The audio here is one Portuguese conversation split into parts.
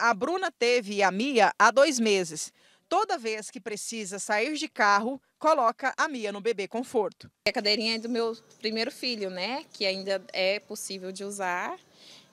a Bruna teve a Mia há dois meses. Toda vez que precisa sair de carro, coloca a Mia no bebê conforto. É a cadeirinha é do meu primeiro filho, né? Que ainda é possível de usar.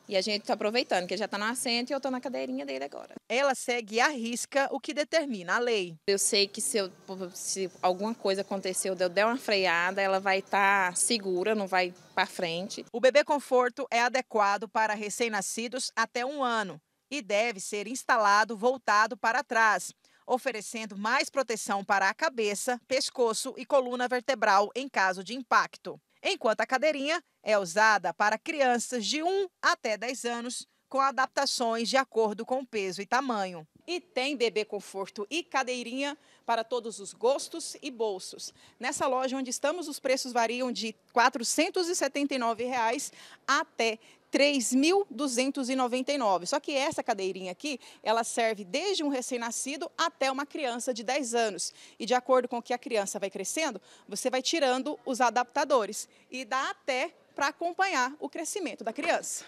E a gente está aproveitando, que ele já está no assento e eu estou na cadeirinha dele agora. Ela segue à risca o que determina a lei. Eu sei que se, eu, se alguma coisa aconteceu, eu der uma freada, ela vai estar tá segura, não vai para frente. O bebê conforto é adequado para recém-nascidos até um ano e deve ser instalado voltado para trás, oferecendo mais proteção para a cabeça, pescoço e coluna vertebral em caso de impacto. Enquanto a cadeirinha é usada para crianças de 1 até 10 anos com adaptações de acordo com peso e tamanho. E tem bebê conforto e cadeirinha para todos os gostos e bolsos. Nessa loja onde estamos, os preços variam de R$ 479 reais até 3.299. Só que essa cadeirinha aqui, ela serve desde um recém-nascido até uma criança de 10 anos. E de acordo com o que a criança vai crescendo, você vai tirando os adaptadores e dá até para acompanhar o crescimento da criança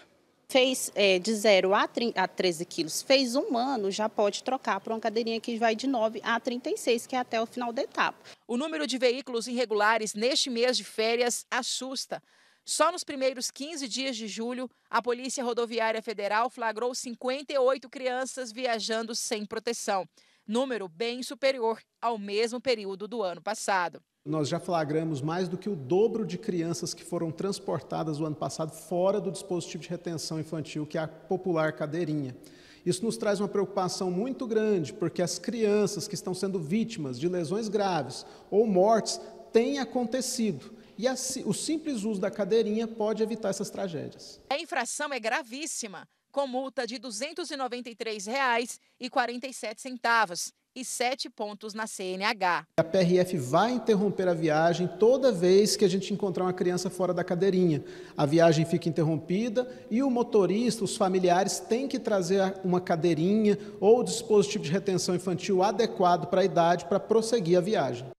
fez é, de 0 a, a 13 quilos, fez um ano, já pode trocar para uma cadeirinha que vai de 9 a 36, que é até o final da etapa. O número de veículos irregulares neste mês de férias assusta. Só nos primeiros 15 dias de julho, a Polícia Rodoviária Federal flagrou 58 crianças viajando sem proteção, número bem superior ao mesmo período do ano passado nós já flagramos mais do que o dobro de crianças que foram transportadas o ano passado fora do dispositivo de retenção infantil, que é a popular cadeirinha. Isso nos traz uma preocupação muito grande, porque as crianças que estão sendo vítimas de lesões graves ou mortes têm acontecido. E a, o simples uso da cadeirinha pode evitar essas tragédias. A infração é gravíssima, com multa de R$ 293,47 e 7 pontos na CNH. A PRF vai interromper a viagem toda vez que a gente encontrar uma criança fora da cadeirinha. A viagem fica interrompida e o motorista, os familiares têm que trazer uma cadeirinha ou dispositivo de retenção infantil adequado para a idade para prosseguir a viagem.